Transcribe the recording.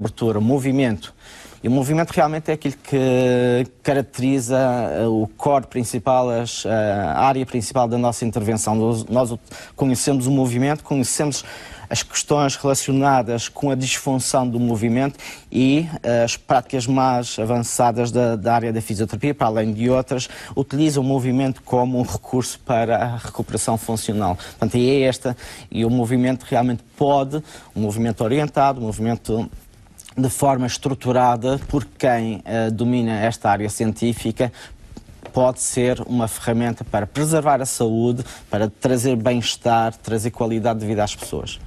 abertura movimento. E o movimento realmente é aquilo que caracteriza eh, o core principal, eh, a área principal da nossa intervenção. Nós conhecemos o movimento, conhecemos as questões relacionadas com a disfunção do movimento e eh, as práticas mais avançadas da, da, área da fisioterapia, para além de outras, utilizam o movimento como um recurso para a recuperação funcional. Portanto, é esta, e o movimento realmente pode, um movimento orientado, um movimento de forma estruturada por quem uh, domina esta área científica, pode ser uma ferramenta para preservar a saúde, para trazer bem-estar, trazer qualidade de vida às pessoas.